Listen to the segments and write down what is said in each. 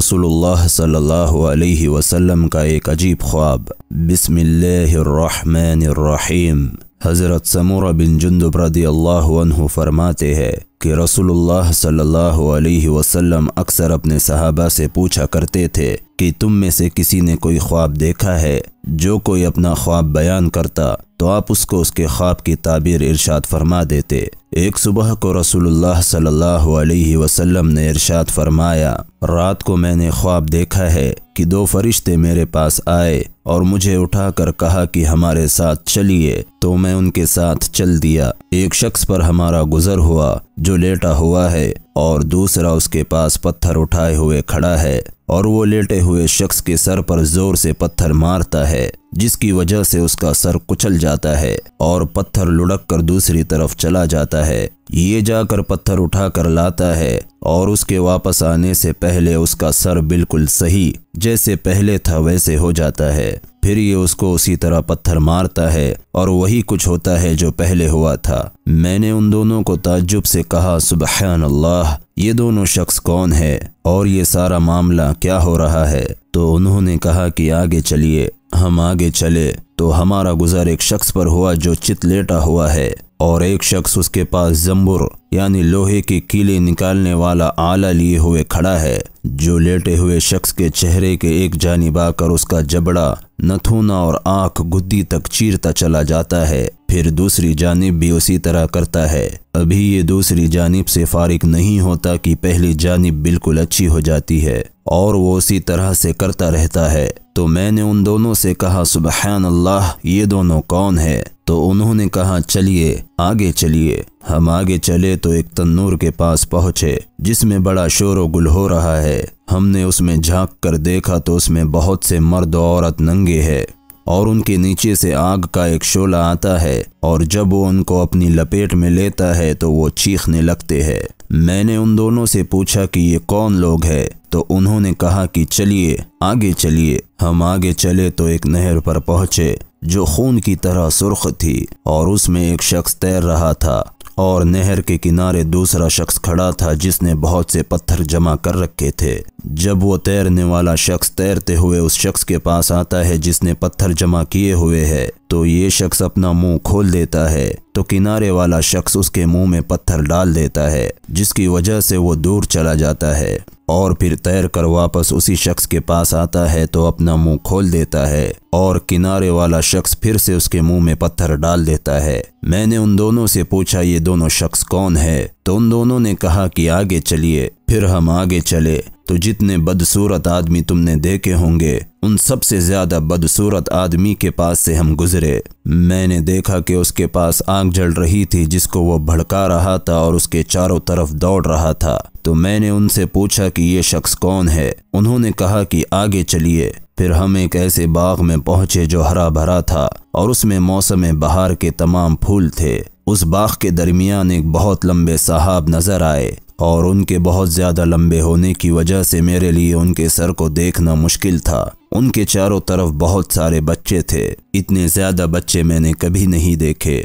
रसूलुल्लाह सल्लल्लाहु अलैहि वसल्लम का एक अजीब ख्वाब बिस्मिल्लाहिर्रहमानिर्रहीम हज़रत समूरा बिन जुंदुब रदी अल्लाह फरमाते हैं कि रसूलुल्लाह सल्लल्लाहु अलैहि वसल्लम अक्सर अपने सहाबा से पूछा करते थे कि तुम में से किसी ने कोई ख्वाब देखा है जो कोई अपना ख्वाब बयान करता तो आप उसको उसके ख्वाब की ताबीर इरशाद फरमा देते एक सुबह को रसूलुल्लाह सल्लल्लाहु अलैहि वसल्लम ने इरशाद फरमाया रात को मैंने ख्वाब देखा है कि दो फरिश्ते मेरे पास आए और मुझे उठाकर कहा कि हमारे साथ चलिए तो मैं उनके साथ चल दिया एक शख्स पर हमारा गुजर हुआ जो लेटा हुआ है और दूसरा उसके पास पत्थर उठाए हुए खड़ा है और वो लेटे हुए शख्स के सर पर जोर से पत्थर मारता है जिसकी वजह से उसका सर कुचल जाता है और पत्थर लुढ़क कर दूसरी तरफ चला जाता है ये जाकर पत्थर उठा कर लाता है और उसके वापस आने से पहले उसका सर बिल्कुल सही जैसे पहले था वैसे हो जाता है फिर ये उसको उसी तरह पत्थर मारता है और वही कुछ होता है जो पहले हुआ था मैंने उन दोनों को ताज्जुब से कहा सुबहान अल्लाह ये दोनों शख्स कौन है और ये सारा मामला क्या हो रहा है तो उन्होंने कहा कि आगे चलिए हम आगे चले तो हमारा गुजर एक शख्स पर हुआ जो चित लेटा हुआ है और एक शख्स उसके पास जम्बुर यानी लोहे के कीले निकालने वाला आला लिए हुए खड़ा है जो लेटे हुए शख्स के चेहरे के एक जानी आकर उसका जबड़ा नथुना और आंख गुद्दी तक चीरता चला जाता है फिर दूसरी जानब भी उसी तरह करता है अभी ये दूसरी जानब से फारिग नहीं होता कि पहली जानब बिल्कुल अच्छी हो जाती है और वो उसी तरह से करता रहता है तो मैंने उन दोनों से कहा सुबहान अल्लाह ये दोनों कौन है तो उन्होंने कहा चलिए आगे चलिए हम आगे चले तो एक तन्नूर के पास पहुंचे जिसमें बड़ा शोर व गुल हो रहा है हमने उसमें झांक कर देखा तो उसमें बहुत से मर्द औरत नंगे है और उनके नीचे से आग का एक शोला आता है और जब वो उनको अपनी लपेट में लेता है तो वो चीखने लगते हैं मैंने उन दोनों से पूछा कि ये कौन लोग हैं तो उन्होंने कहा कि चलिए आगे चलिए हम आगे चले तो एक नहर पर पहुंचे जो खून की तरह सुर्ख थी और उसमें एक शख्स तैर रहा था और नहर के किनारे दूसरा शख्स खड़ा था जिसने बहुत से पत्थर जमा कर रखे थे जब वो तैरने वाला शख्स तैरते हुए उस शख्स के पास आता है जिसने पत्थर जमा किए हुए है तो ये शख्स अपना मुंह खोल देता है तो किनारे वाला शख्स उसके मुंह में पत्थर डाल देता है जिसकी वजह से वो दूर चला जाता है और फिर तैर कर वापस उसी शख्स के पास आता है तो अपना मुंह खोल देता है और किनारे वाला शख्स फिर से उसके मुंह में पत्थर डाल देता है मैंने उन दोनों से पूछा ये दोनों शख्स कौन है तो उन दोनों ने कहा कि आगे चलिए फिर हम आगे चले तो जितने बदसूरत आदमी तुमने देखे होंगे उन सबसे ज़्यादा बदसूरत आदमी के पास से हम गुजरे मैंने देखा कि उसके पास आग जल रही थी जिसको वो भड़का रहा था और उसके चारों तरफ दौड़ रहा था तो मैंने उनसे पूछा कि ये शख्स कौन है उन्होंने कहा कि आगे चलिए फिर हम एक ऐसे बाग में पहुंचे जो हरा भरा था और उसमें मौसम बहार के तमाम फूल थे उस बाग के दरमियान एक बहुत लंबे साहब नज़र आए और उनके बहुत ज़्यादा लंबे होने की वजह से मेरे लिए उनके सर को देखना मुश्किल था उनके चारों तरफ बहुत सारे बच्चे थे इतने ज़्यादा बच्चे मैंने कभी नहीं देखे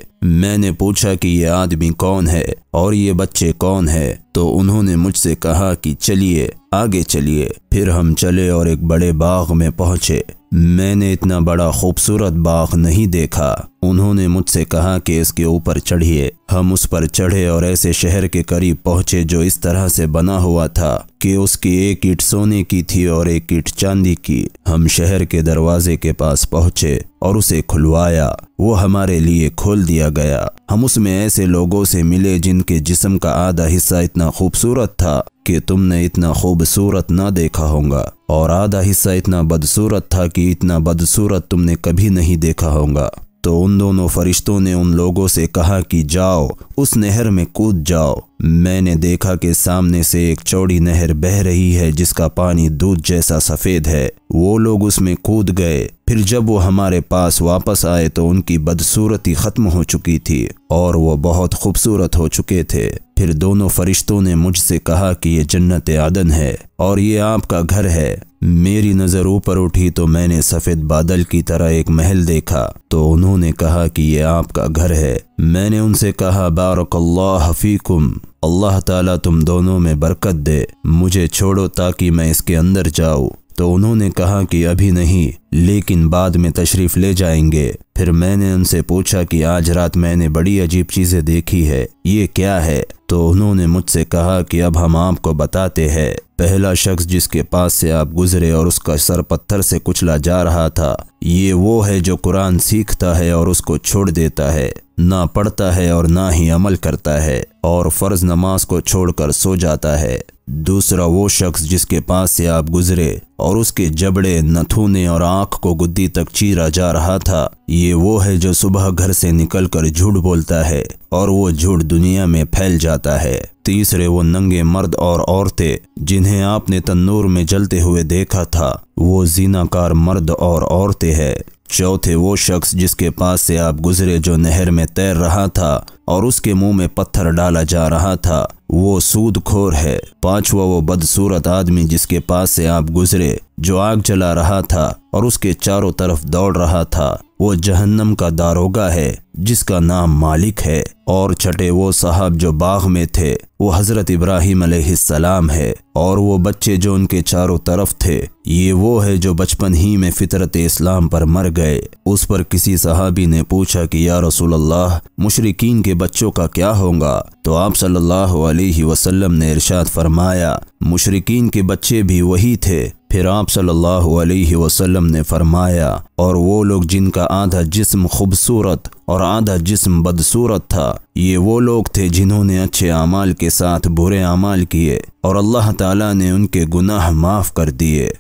मैंने पूछा कि ये आदमी कौन है और ये बच्चे कौन है तो उन्होंने मुझसे कहा कि चलिए आगे चलिए फिर हम चले और एक बड़े बाग में पहुंचे मैंने इतना बड़ा खूबसूरत बाग नहीं देखा उन्होंने मुझसे कहा कि इसके ऊपर चढ़िए हम उस पर चढ़े और ऐसे शहर के करीब पहुंचे जो इस तरह से बना हुआ था कि उसकी एक ईट सोने की थी और एक ईट चांदी की हम शहर के दरवाजे के पास पहुंचे और उसे खुलवाया वो हमारे लिए खोल दिया गया हम उसमें ऐसे लोगों से मिले जिनके जिस्म का आधा हिस्सा इतना खूबसूरत था कि तुमने इतना खूबसूरत ना देखा होगा और आधा हिस्सा इतना बदसूरत था कि इतना बदसूरत तुमने कभी नहीं देखा होगा तो उन दोनों फरिश्तों ने उन लोगों से कहा कि जाओ उस नहर में कूद जाओ मैंने देखा कि सामने से एक चौड़ी नहर बह रही है जिसका पानी दूध जैसा सफ़ेद है वो लोग उसमें कूद गए फिर जब वो हमारे पास वापस आए तो उनकी बदसूरती ख़त्म हो चुकी थी और वो बहुत खूबसूरत हो चुके थे फिर दोनों फरिश्तों ने मुझसे कहा कि ये जन्नत आदन है और ये आपका घर है मेरी नज़र ऊपर उठी तो मैंने सफ़ेद बादल की तरह एक महल देखा तो उन्होंने कहा कि ये आपका घर है मैंने उनसे कहा बारकल्ला हफ़ीकुम अल्लाह ताला तुम दोनों में बरकत दे मुझे छोड़ो ताकि मैं इसके अंदर जाऊँ तो उन्होंने कहा कि अभी नहीं लेकिन बाद में तशरीफ़ ले जाएंगे फिर मैंने उनसे पूछा कि आज रात मैंने बड़ी अजीब चीज़ें देखी है ये क्या है तो उन्होंने मुझसे कहा कि अब हम आपको बताते हैं पहला शख्स जिसके पास से आप गुजरे और उसका सर पत्थर से कुचला जा रहा था ये वो है जो कुरान सीखता है और उसको छोड़ देता है ना पढ़ता है और ना ही अमल करता है और फ़र्ज नमाज को छोड़कर सो जाता है दूसरा वो शख्स जिसके पास से आप गुजरे और उसके जबड़े नथुने और आंख को गुद्दी तक चीरा जा रहा था ये वो है जो सुबह घर से निकलकर झूठ बोलता है और वो झूठ दुनिया में फैल जाता है तीसरे वो नंगे मर्द और औरतें जिन्हें आपने तन्नूर में जलते हुए देखा था वो जीनाकार मर्द और औरतें हैं चौथे वो शख्स जिसके पास से आप गुजरे जो नहर में तैर रहा था और उसके मुंह में पत्थर डाला जा रहा था वो सूद खोर है पांचवा वो बदसूरत आदमी जिसके पास से आप गुजरे जो आग जला रहा था और उसके चारों तरफ दौड़ रहा था वो जहन्नम का दारोगा है जिसका नाम मालिक है और छठे वो साहब जो बाग में थे वो हजरत इब्राहिम सलाम है और वो बच्चे जो उनके चारों तरफ थे ये वो है जो बचपन ही में फितरत इस्लाम पर मर गए उस पर किसी सहाबी ने पूछा कि या रसूल अल्लाह मुशरकिन के बच्चों का क्या होगा तो आप सल्लल्लाहु अलैहि वसल्लम ने इरशाद फरमाया मुशरकिन के बच्चे भी वही थे फिर आप सल्लल्लाहु अलैहि वसल्लम ने फरमाया और वो लोग जिनका आधा जिस्म खूबसूरत और आधा जिस्म बदसूरत था ये वो लोग थे जिन्होंने अच्छे अमाल के साथ बुरे अमाल किए और अल्लाह ताला ने उनके गुनाह माफ़ कर दिए